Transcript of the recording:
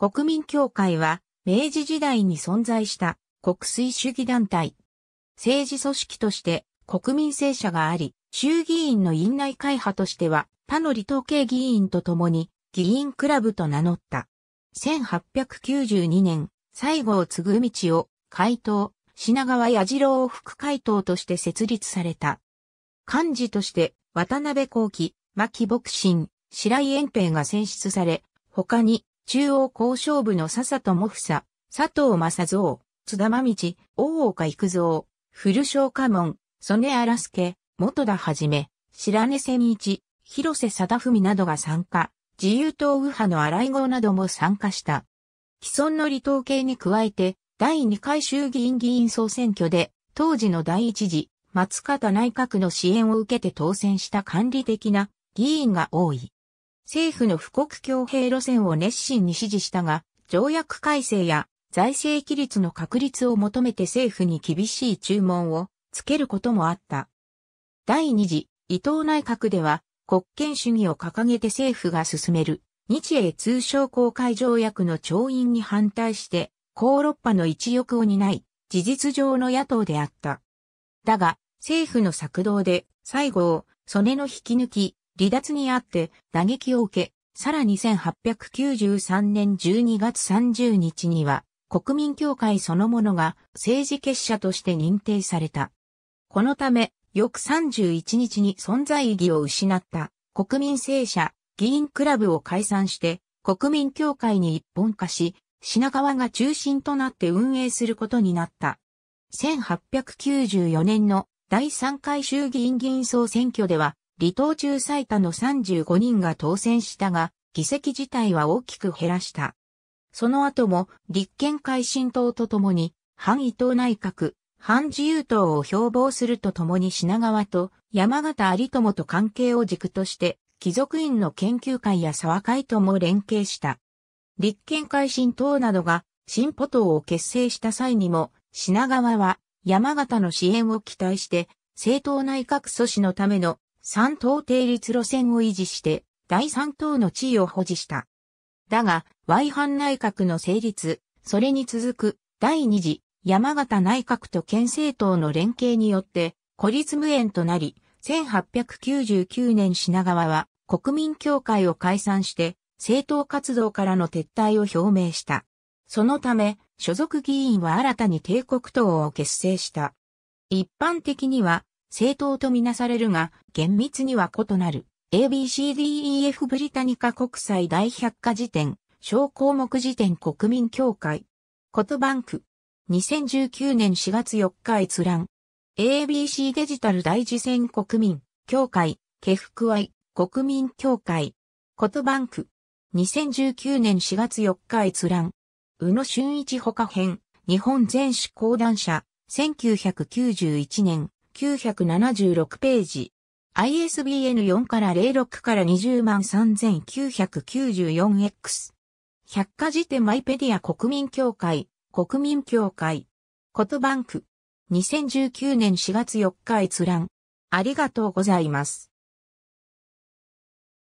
国民協会は、明治時代に存在した国粋主義団体。政治組織として国民政社があり、衆議院の院内会派としては、他の離党系議員と共に、議員クラブと名乗った。1892年、西郷継ぐ道を、会頭、品川矢次郎を副会頭として設立された。幹事として、渡辺幸喜、牧牧信、白井遠平が選出され、他に、中央交渉部の笹友房、佐藤正造、津田真道、大岡育造、古昇家門、曽根荒助、元田はじめ、白根千一、広瀬貞文などが参加、自由党右派の荒井号なども参加した。既存の離党系に加えて、第2回衆議院議員総選挙で、当時の第1次、松方内閣の支援を受けて当選した管理的な議員が多い。政府の富国強兵路線を熱心に支持したが、条約改正や財政規律の確立を求めて政府に厳しい注文をつけることもあった。第二次伊藤内閣では国権主義を掲げて政府が進める日英通商公開条約の調印に反対して高ロッパの一翼を担い事実上の野党であった。だが政府の策動で最後を曽根の引き抜き離脱にあって打撃を受け、さらに1893年12月30日には、国民協会そのものが政治結社として認定された。このため、翌31日に存在意義を失った国民政社議員クラブを解散して国民協会に一本化し、品川が中心となって運営することになった。1894年の第3回衆議院議員総選挙では離党中最多の35人が当選したが、議席自体は大きく減らした。その後も立憲改進党とともに、反伊藤内閣、反自由党を標榜するとともに品川と山形有友と関係を軸として、貴族院の研究会や沢会とも連携した。立憲改進党などが進歩党を結成した際にも、品川は山形の支援を期待して、政党内閣阻止のための三党定立路線を維持して、第三党の地位を保持した。だが、Y 藩内閣の成立、それに続く、第二次、山形内閣と県政党の連携によって、孤立無縁となり、1899年品川は国民協会を解散して、政党活動からの撤退を表明した。そのため、所属議員は新たに帝国党を結成した。一般的には、正当とみなされるが、厳密には異なる。ABCDEF ブリタニカ国際大百科事典、小項目辞典国民協会。ことバンク。2019年4月4日閲覧。ABC デジタル大事選国民協会、ケフクワイ国民協会。ことバンク。2019年4月4日閲覧。宇野俊一他編、日本全市講談社、1991年。976ページ。ISBN 4から06から203,994 X。百科事典マイペディア国民協会、国民協会。ことバンク。2019年4月4日閲覧。ありがとうございます。